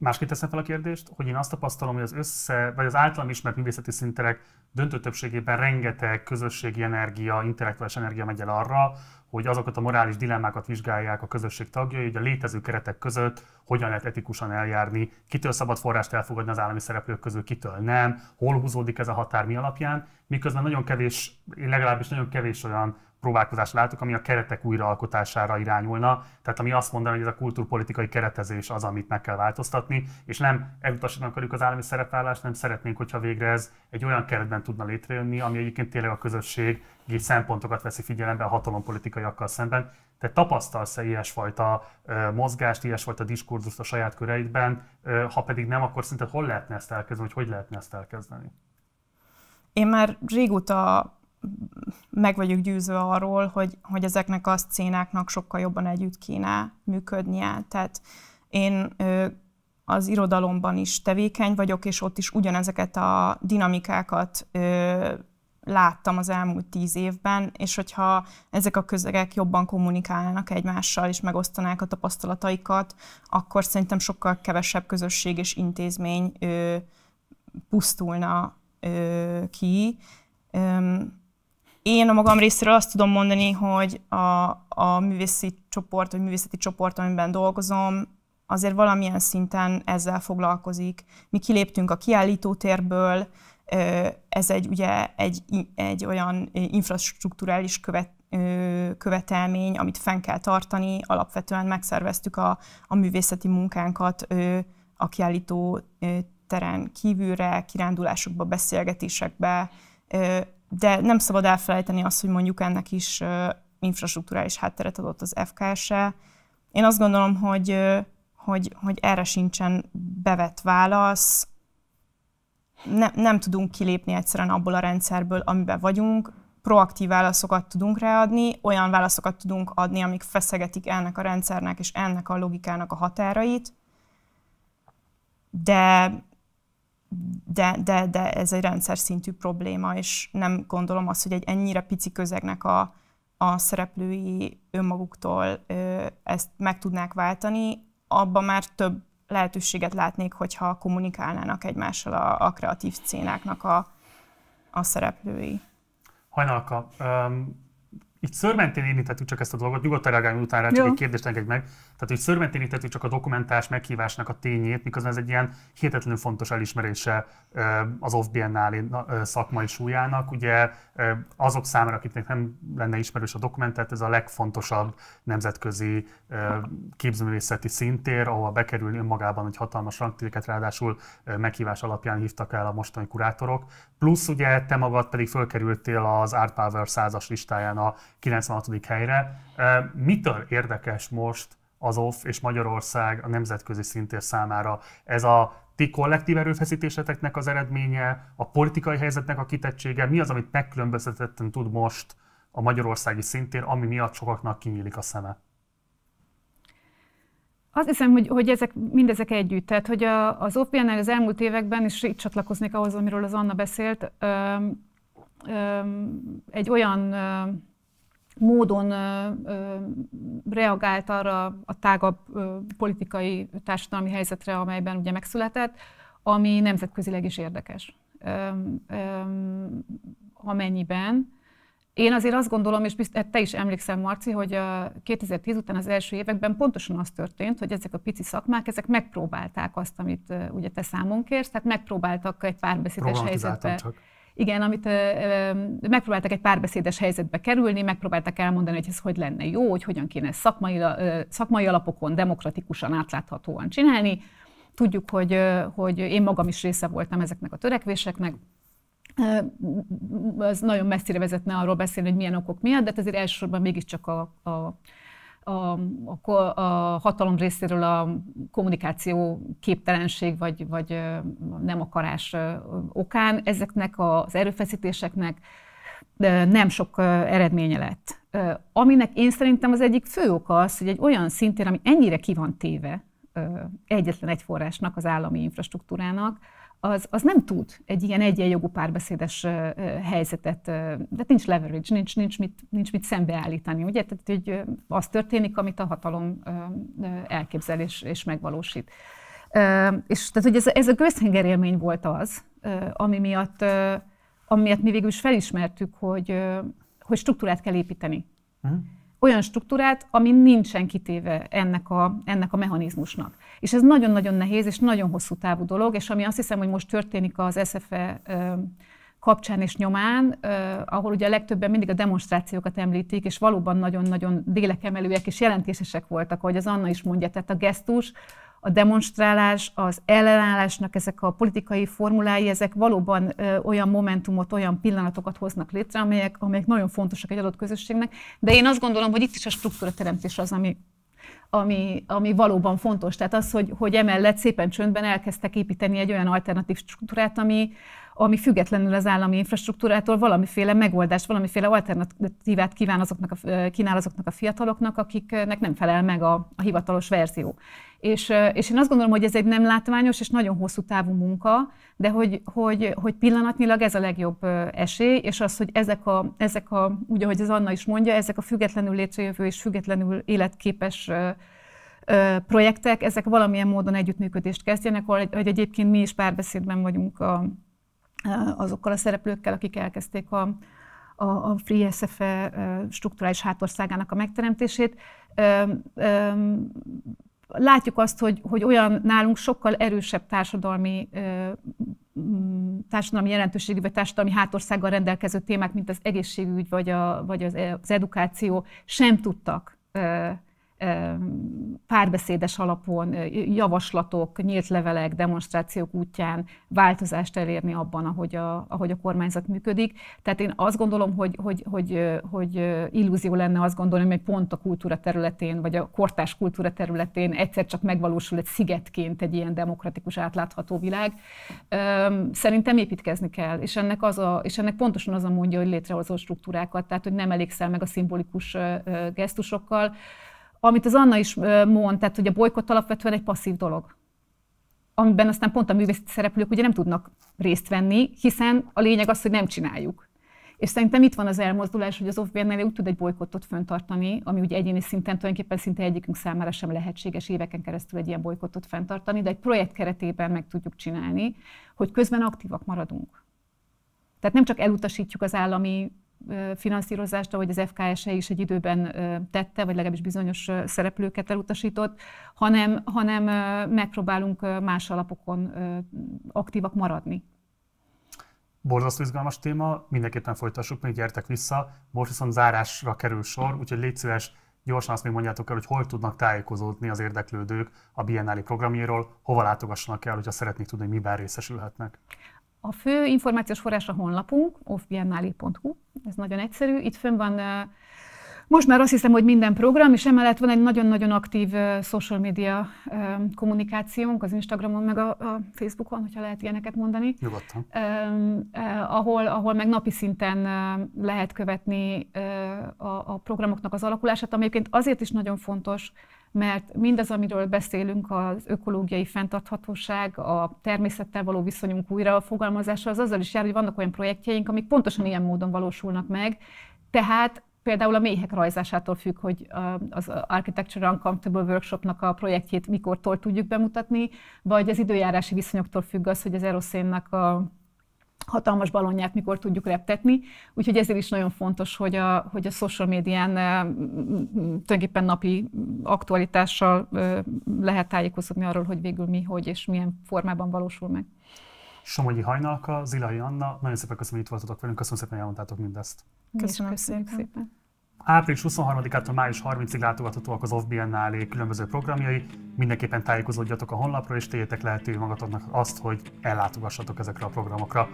Másképp teszem fel a kérdést, hogy én azt tapasztalom, hogy az össze, vagy az általam ismert művészeti szinterek döntő többségében rengeteg közösségi energia, intellektuális energia megy el arra, hogy azokat a morális dilemmákat vizsgálják a közösség tagjai, hogy a létező keretek között hogyan lehet etikusan eljárni, kitől szabad forrást elfogadni az állami szereplők közül, kitől nem, hol húzódik ez a határ mi alapján, miközben nagyon kevés, legalábbis nagyon kevés olyan próbálkozást látok, ami a keretek újraalkotására irányulna, tehát ami azt mondaná, hogy ez a kulturpolitikai keretezés az, amit meg kell változtatni, és nem elutasítani akarjuk az állami szerepvállást, nem szeretnénk, hogyha végre ez egy olyan keretben tudna létrejönni, ami egyébként tényleg a közösség szempontokat veszi figyelembe a hatalompolitikaiakkal szemben. Te tapasztalsz-e ilyesfajta mozgást, ilyesfajta diskurzust a saját köreidben, ha pedig nem, akkor szerinted hol lehetne ezt elkezdeni, hogy hogy lehetne ezt elkezdeni? Én már régóta meg vagyok győzve arról, hogy, hogy ezeknek a szcénáknak sokkal jobban együtt kéne működnie. Tehát én az irodalomban is tevékeny vagyok, és ott is ugyanezeket a dinamikákat láttam az elmúlt tíz évben, és hogyha ezek a közegek jobban kommunikálnának egymással, és megosztanák a tapasztalataikat, akkor szerintem sokkal kevesebb közösség és intézmény pusztulna ki. Én a magam részéről azt tudom mondani, hogy a, a művészi csoport, vagy művészeti csoport, amiben dolgozom, azért valamilyen szinten ezzel foglalkozik. Mi kiléptünk a kiállítótérből, ez egy, ugye, egy, egy olyan infrastruktúrális követ, követelmény, amit fenn kell tartani. Alapvetően megszerveztük a, a művészeti munkánkat a kiállító teren kívülre, kirándulásokba, beszélgetésekbe de nem szabad elfelejteni azt, hogy mondjuk ennek is infrastruktúrális hátteret adott az FKS-e. Én azt gondolom, hogy, hogy, hogy erre sincsen bevett válasz. Ne, nem tudunk kilépni egyszerűen abból a rendszerből, amiben vagyunk. Proaktív válaszokat tudunk ráadni, olyan válaszokat tudunk adni, amik feszegetik ennek a rendszernek és ennek a logikának a határait. De de, de, de ez egy rendszer szintű probléma, és nem gondolom azt, hogy egy ennyire pici közegnek a, a szereplői önmaguktól ö, ezt meg tudnák váltani, abban már több lehetőséget látnék, hogyha kommunikálnának egymással a, a kreatív szcénáknak a, a szereplői. Hajnalka, um, itt szörmentén érintettük csak ezt a dolgot, nyugodtan reagálni után rá csak Jó. egy kérdést engedj meg. Tehát, hogy szörmenténíthető csak a dokumentás meghívásnak a tényét, miközben ez egy ilyen hihetetlenül fontos elismerése az off nál szakmai súlyának. Ugye azok számára, akiknek nem lenne ismerős a dokumentát, ez a legfontosabb nemzetközi képzőművészeti szintér, ahol bekerül önmagában egy hatalmas rangtéket, ráadásul meghívás alapján hívtak el a mostani kurátorok. Plusz ugye te magad pedig fölkerültél az Art Power 100-as listáján a 96. helyre. Mitől érdekes most az OFF és Magyarország a nemzetközi szintér számára. Ez a ti kollektív erőfeszítéseteknek az eredménye, a politikai helyzetnek a kitettsége, mi az, amit megkülönböztetetten tud most a magyarországi szintér, ami miatt sokaknak kinyílik a szeme? Azt hiszem, hogy, hogy ezek, mindezek együtt. Tehát, hogy a, az OPN-nel az elmúlt években, és itt csatlakoznék ahhoz, amiről az Anna beszélt, öm, öm, egy olyan öm, módon reagált arra a tágabb politikai társadalmi helyzetre, amelyben ugye megszületett, ami nemzetközileg is érdekes. Amennyiben én azért azt gondolom, és bizt, te is emlékszel, Marci, hogy a 2010 után az első években pontosan az történt, hogy ezek a pici szakmák, ezek megpróbálták azt, amit ugye te számon kérsz, tehát megpróbáltak egy párbeszédes helyzetbe. Csak igen, amit ö, ö, megpróbáltak egy párbeszédes helyzetbe kerülni, megpróbáltak elmondani, hogy ez hogy lenne jó, hogy hogyan kéne szakmai, ö, szakmai alapokon, demokratikusan, átláthatóan csinálni. Tudjuk, hogy, ö, hogy én magam is része voltam ezeknek a törekvéseknek, ez nagyon messzire vezetne arról beszélni, hogy milyen okok miatt, de hát azért elsősorban mégiscsak a, a a, a, a hatalom részéről a kommunikáció képtelenség vagy, vagy nem akarás okán ezeknek az erőfeszítéseknek nem sok eredménye lett. Aminek én szerintem az egyik fő oka az, hogy egy olyan szintén, ami ennyire ki van téve egyetlen egy forrásnak, az állami infrastruktúrának, az, az nem tud egy ilyen egyenjogú párbeszédes helyzetet, de nincs leverage, nincs, nincs, mit, nincs mit szembeállítani, ugye? Tehát, hogy az történik, amit a hatalom elképzel és, és megvalósít. És tehát, hogy ez, ez a Gössinger élmény volt az, ami miatt, ami miatt mi végül is felismertük, hogy, hogy struktúrát kell építeni. Uh-huh olyan struktúrát, ami nincsen kitéve ennek a, ennek a mechanizmusnak. És ez nagyon-nagyon nehéz, és nagyon hosszú távú dolog, és ami azt hiszem, hogy most történik az SFE kapcsán és nyomán, ahol ugye a legtöbben mindig a demonstrációkat említik, és valóban nagyon-nagyon délekemelőek és jelentésesek voltak, ahogy az Anna is mondja, tehát a gesztus, a demonstrálás, az ellenállásnak ezek a politikai formulái, ezek valóban ö, olyan momentumot, olyan pillanatokat hoznak létre, amelyek, amelyek nagyon fontosak egy adott közösségnek, de én azt gondolom, hogy itt is a struktúra teremtés az, ami ami, ami valóban fontos. Tehát az, hogy, hogy emellett szépen csöndben elkezdtek építeni egy olyan alternatív struktúrát, ami, ami függetlenül az állami infrastruktúrától valamiféle megoldást, valamiféle alternatívát kíván azoknak a, kínál azoknak a fiataloknak, akiknek nem felel meg a, a hivatalos verzió. És, és én azt gondolom, hogy ez egy nem látványos és nagyon hosszú távú munka, de hogy, hogy, hogy pillanatnyilag ez a legjobb esély, és az, hogy ezek a, ezek a, úgy ahogy az Anna is mondja, ezek a függetlenül létrejövő és függetlenül életképes projektek, ezek valamilyen módon együttműködést kezdjenek, hogy egyébként mi is párbeszédben vagyunk a, azokkal a szereplőkkel, akik elkezdték a, a, a Free SFE strukturális hátországának a megteremtését. Látjuk azt, hogy, hogy olyan nálunk sokkal erősebb társadalmi társadalmi jelentőségű vagy társadalmi hátországgal rendelkező témák, mint az egészségügy vagy, a, vagy az, az edukáció sem tudtak párbeszédes alapon, javaslatok, nyílt levelek, demonstrációk útján változást elérni abban, ahogy a, ahogy a kormányzat működik. Tehát én azt gondolom, hogy, hogy, hogy, hogy illúzió lenne azt gondolni, hogy pont a kultúra területén, vagy a kortás kultúra területén egyszer csak megvalósul egy szigetként egy ilyen demokratikus, átlátható világ. Szerintem építkezni kell, és ennek, az a, és ennek pontosan az a mondja, hogy létrehozó struktúrákat, tehát hogy nem elégszel meg a szimbolikus gesztusokkal, amit az Anna is mond, tehát hogy a bolykott alapvetően egy passzív dolog, amiben aztán pont a művészeti szereplők ugye nem tudnak részt venni, hiszen a lényeg az, hogy nem csináljuk. És szerintem itt van az elmozdulás, hogy az off úgy tud egy bolykottot fenntartani, ami ugye egyéni szinten tulajdonképpen szinte egyikünk számára sem lehetséges éveken keresztül egy ilyen bolykottot fenntartani, de egy projekt keretében meg tudjuk csinálni, hogy közben aktívak maradunk. Tehát nem csak elutasítjuk az állami finanszírozást, ahogy az -e is egy időben tette, vagy legalábbis bizonyos szereplőket elutasított, hanem, hanem megpróbálunk más alapokon aktívak maradni. Borzasztó izgalmas téma, mindenképpen folytassuk, még gyertek vissza. Most viszont zárásra kerül sor, úgyhogy légy szíves, gyorsan azt még mondjátok el, hogy hol tudnak tájékozódni az érdeklődők a Biennáli programjéről, hova látogassanak el, hogyha szeretnék tudni, hogy miben részesülhetnek. A fő információs forrás a honlapunk, offbiennale.hu, ez nagyon egyszerű. Itt fönn van most már azt hiszem, hogy minden program, és emellett van egy nagyon-nagyon aktív social media kommunikációnk az Instagramon, meg a, Facebookon, hogyha lehet ilyeneket mondani. Nyugodtan. Ahol, ahol meg napi szinten lehet követni a, a programoknak az alakulását, amelyeként azért is nagyon fontos, mert mindaz, amiről beszélünk, az ökológiai fenntarthatóság, a természettel való viszonyunk újrafogalmazása, az azzal is jár, hogy vannak olyan projektjeink, amik pontosan ilyen módon valósulnak meg, tehát például a méhek rajzásától függ, hogy az Architecture Uncomfortable Workshopnak a projektjét mikortól tudjuk bemutatni, vagy az időjárási viszonyoktól függ az, hogy az eroszénnak a hatalmas balonját mikor tudjuk reptetni, úgyhogy ezért is nagyon fontos, hogy a, hogy a social médián tulajdonképpen napi aktualitással lehet tájékozódni arról, hogy végül mi, hogy és milyen formában valósul meg. Somogyi Hajnalka, Zilai Anna, nagyon szépen köszönöm, hogy itt voltatok velünk, köszönöm szépen, hogy elmondtátok mindezt. Köszönöm, köszönöm szépen. szépen. Április 23-ától május 30-ig látogathatóak az OFBNL különböző programjai. Mindenképpen tájékozódjatok a honlapról, és tegyétek lehetővé magatoknak azt, hogy ellátogassatok ezekre a programokra.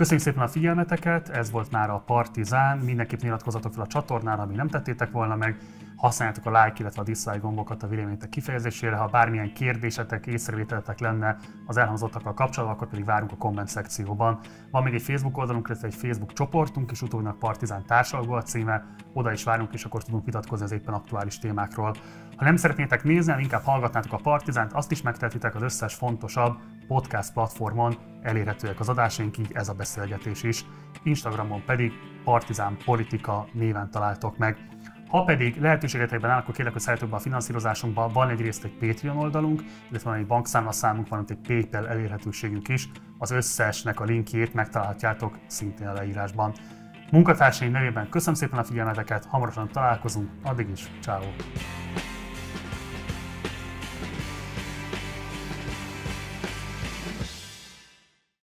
Köszönjük szépen a figyelmeteket, ez volt már a Partizán. Mindenképp nyilatkozzatok fel a csatornára, ami nem tettétek volna meg. Használjátok a like, illetve a dislike gombokat a véleményetek kifejezésére. Ha bármilyen kérdésetek, észrevételetek lenne az elhangzottakkal kapcsolatban, akkor pedig várunk a komment szekcióban. Van még egy Facebook oldalunk, illetve egy Facebook csoportunk és utóbbinak Partizán társalgó a címe. Oda is várunk, és akkor tudunk vitatkozni az éppen aktuális témákról. Ha nem szeretnétek nézni, inkább hallgatnátok a Partizánt, azt is megtehetitek az összes fontosabb podcast platformon elérhetőek az adásaink, így ez a beszélgetés is. Instagramon pedig Partizán Politika néven találtok meg. Ha pedig lehetőségetekben áll, akkor kérlek, hogy szálljatok be a finanszírozásunkba. Van egyrészt egy Patreon oldalunk, illetve van egy bankszámlaszámunk, ott egy PayPal elérhetőségünk is. Az összesnek a linkjét megtalálhatjátok szintén a leírásban. Munkatársaim nevében köszönöm szépen a figyelmeteket, hamarosan találkozunk, addig is, ciao.